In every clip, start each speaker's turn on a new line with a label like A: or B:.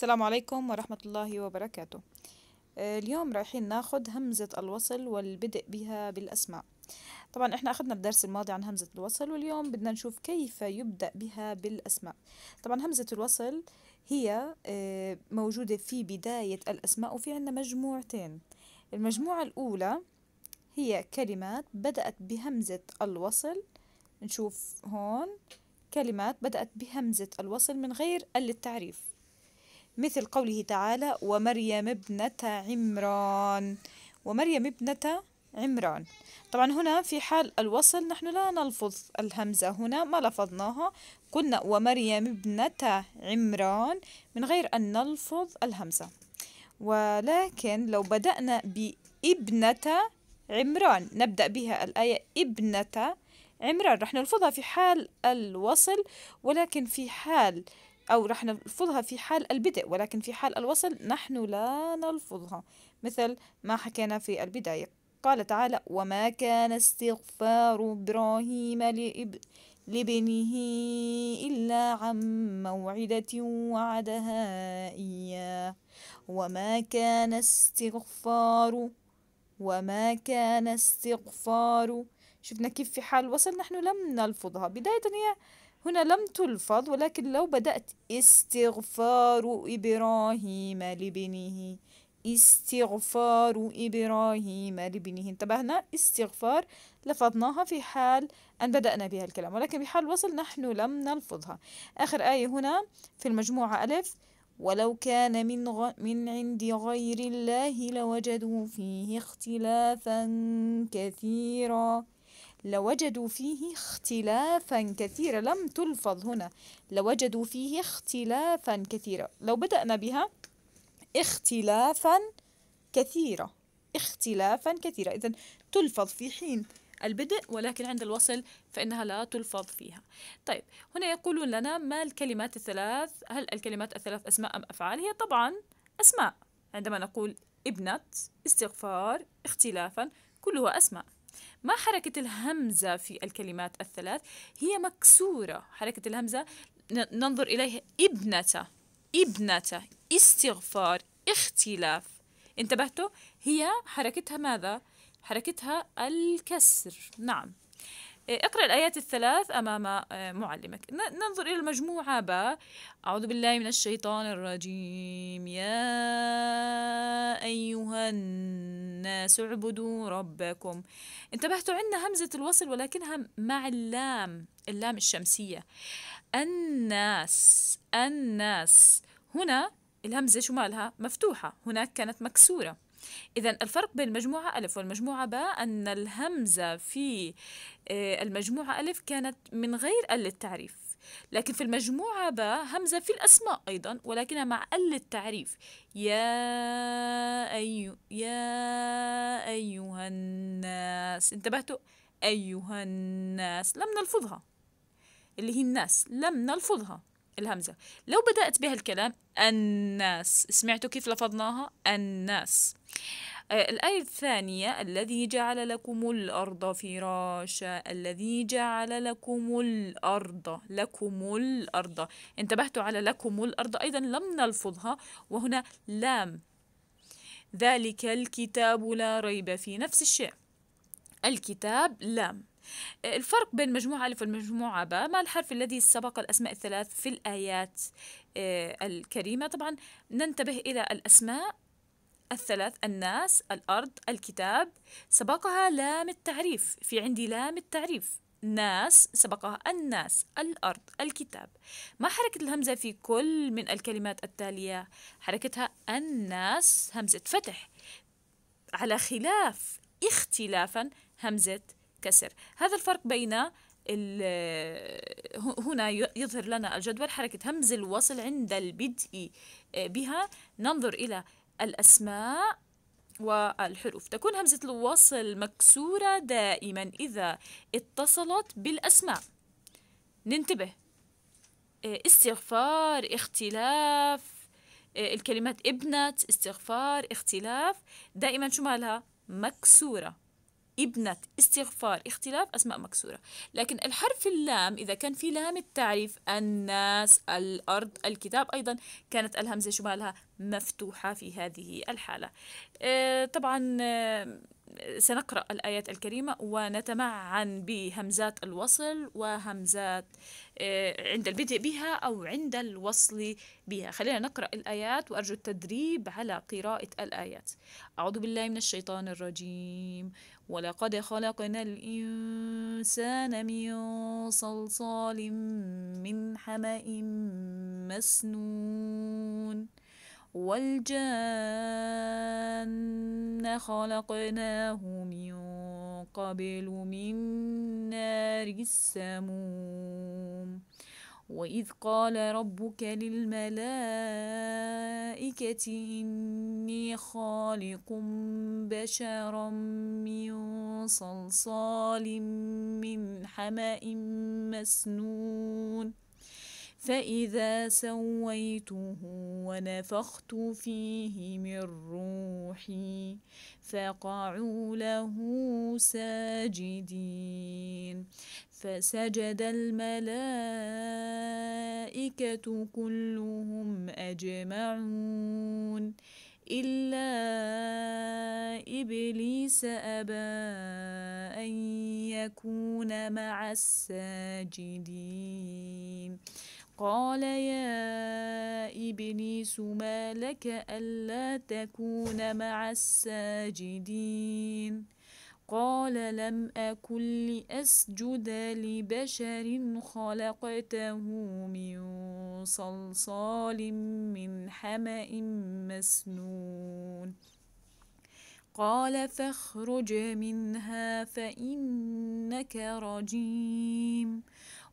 A: السلام عليكم ورحمة الله وبركاته آه، اليوم رايحين ناخد همزة الوصل والبدء بها بالأسماء طبعا احنا اخذنا الدرس الماضي عن همزة الوصل واليوم بدنا نشوف كيف يبدأ بها بالأسماء طبعا همزة الوصل هي آه، موجودة في بداية الأسماء وفي عنا مجموعتين المجموعة الأولى هي كلمات بدأت بهمزة الوصل نشوف هون كلمات بدأت بهمزة الوصل من غير ال التعريف مثل قوله تعالى ومريم ابنة عمران ومريم ابنة عمران طبعا هنا في حال الوصل نحن لا نلفظ الهمزة هنا ما لفظناها قلنا ومريم ابنة عمران من غير أن نلفظ الهمزة ولكن لو بدأنا بابنة عمران نبدأ بها الآية ابنة عمران رح نلفظها في حال الوصل ولكن في حال أو رح نلفظها في حال البدء ولكن في حال الوصل نحن لا نلفظها مثل ما حكينا في البداية قال تعالى وما كان استغفار إبراهيم لإب... لابنه إلا عن موعدة وعدها إياه وما كان استغفار وما كان استغفار شفنا كيف في حال الوصل نحن لم نلفظها بداية هي هنا لم تلفظ ولكن لو بدأت استغفار إبراهيم لابنه استغفار إبراهيم لابنه انتبهنا استغفار لفظناها في حال أن بدأنا بها الكلام ولكن بحال وصل نحن لم نلفظها آخر آية هنا في المجموعة ألف ولو كان من, غ... من عند غير الله لوجدوا فيه اختلافا كثيرا لوجدوا فيه اختلافا كثيرا لم تلفظ هنا لوجدوا فيه اختلافا كثيرا لو بدأنا بها اختلافا كثيرا اختلافا كثيرا إذا تلفظ في حين البدء ولكن عند الوصل فإنها لا تلفظ فيها طيب هنا يقولون لنا ما الكلمات الثلاث هل الكلمات الثلاث أسماء أم أفعال هي طبعا أسماء عندما نقول ابنة استغفار اختلافا كلها أسماء ما حركة الهمزة في الكلمات الثلاث هي مكسورة حركة الهمزة ننظر إليها ابنة ابنة استغفار اختلاف انتبهتوا هي حركتها ماذا حركتها الكسر نعم اقرأ الآيات الثلاث أمام آه، معلمك ننظر إلى المجموعة ب أعوذ بالله من الشيطان الرجيم يا أيها الناس اعبدوا ربكم انتبهتوا عندنا همزة الوصل ولكنها مع اللام اللام الشمسية الناس الناس هنا الهمزة شو مالها مفتوحة هناك كانت مكسورة إذا الفرق بين المجموعة ألف والمجموعة باء أن الهمزة في آه، المجموعة ألف كانت من غير ال التعريف لكن في المجموعة باء همزة في الأسماء أيضا ولكنها مع ال التعريف يا أيو يا أيها الناس انتبهتوا أيها الناس لم نلفظها اللي هي الناس لم نلفظها الهمزة لو بدأت بها الكلام الناس سمعتوا كيف لفظناها الناس آه، الآية الثانية الذي جعل لكم الأرض فراشا الذي جعل لكم الأرض لكم الأرض انتبهتوا على لكم الأرض أيضا لم نلفظها وهنا لام ذلك الكتاب لا ريب في نفس الشيء الكتاب لام الفرق بين مجموعة ألف والمجموعة باء ما الحرف الذي سبق الأسماء الثلاث في الآيات آه، الكريمة طبعا ننتبه إلى الأسماء الثلاث الناس الأرض الكتاب سبقها لام التعريف في عندي لام التعريف ناس سبقها الناس الأرض الكتاب ما حركة الهمزة في كل من الكلمات التالية حركتها الناس همزة فتح على خلاف اختلافا همزة كسر هذا الفرق بين هنا يظهر لنا الجدول حركة همز الوصل عند البدء آه، بها ننظر إلى الأسماء والحروف تكون همزة الوصل مكسورة دائما إذا اتصلت بالأسماء ننتبه آه، استغفار اختلاف آه، الكلمات ابنت استغفار اختلاف دائما شو مالها مكسورة ابنة استغفار اختلاف أسماء مكسورة لكن الحرف اللام إذا كان في لام التعريف الناس الأرض الكتاب أيضا كانت الهمزة شمالها مفتوحة في هذه الحالة آه، طبعا آه، سنقرأ الآيات الكريمة ونتمعن بهمزات الوصل وهمزات آه، عند البدء بها أو عند الوصل بها خلينا نقرأ الآيات وأرجو التدريب على قراءة الآيات أعوذ بالله من الشيطان الرجيم ولقد خلقنا الإنسان من صلصال من حمأ مسنون والجان خلقناه من قبل من نار السموم وإذ قال ربك للملائكة إني خالق بشرا من صلصال من حمأ مسنون فإذا سويته ونفخت فيه من روحي فقعوا له ساجدين فسجد الملائكة كلهم أجمعون إلا إبليس أبى أن يكون مع الساجدين قال يا إبليس ما لك ألا تكون مع الساجدين قال لم أكن لأسجد لبشر خلقته من صلصال من حمأ مسنون قال فاخرج منها فإنك رجيم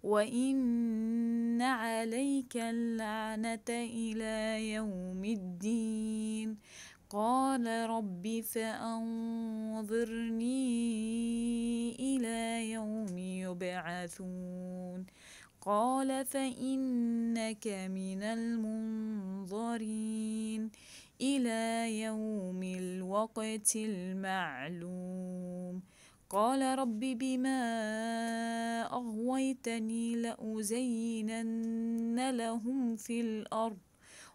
A: وإن عليك اللعنة إلى يوم الدين قال رب فأنظرني إلى يوم يبعثون قال فإنك من المنظرين إلى يوم الوقت المعلوم قال رب بما أغويتني لأزينن لهم في الأرض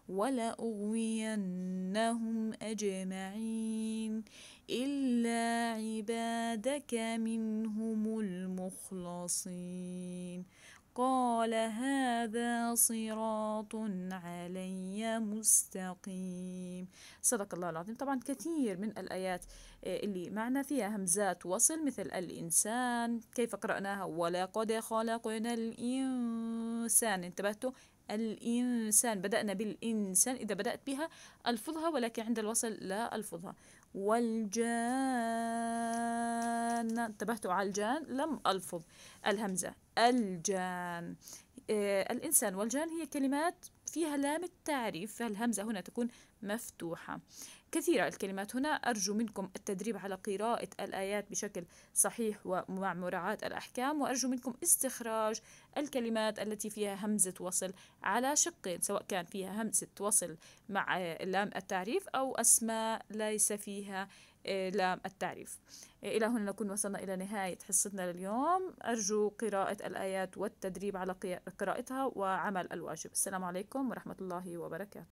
A: ولأغوينهم أجمعين إلا عبادك منهم المخلصين قال هذا صراط علي مستقيم صدق الله العظيم طبعا كثير من الآيات آه، اللي معنا فيها همزات وصل مثل الإنسان كيف قرأناها ولقد خلقنا الإنسان انتبهتوا الإنسان بدأنا بالإنسان إذا بدأت بها ألفظها ولكن عند الوصل لا ألفظها والجان انتبهتوا على الجان لم ألفظ الهمزة الجان آه، الإنسان والجان هي كلمات فيها لام التعريف فالهمزة هنا تكون مفتوحة كثيرة الكلمات هنا أرجو منكم التدريب على قراءة الآيات بشكل صحيح ومع مراعاة الأحكام وأرجو منكم استخراج الكلمات التي فيها همزة وصل على شقين سواء كان فيها همزة وصل مع آه، لام التعريف أو أسماء ليس فيها للتعريف إلى هنا نكون وصلنا إلى نهاية حصتنا لليوم أرجو قراءة الآيات والتدريب على قراءتها وعمل الواجب السلام عليكم ورحمة الله وبركاته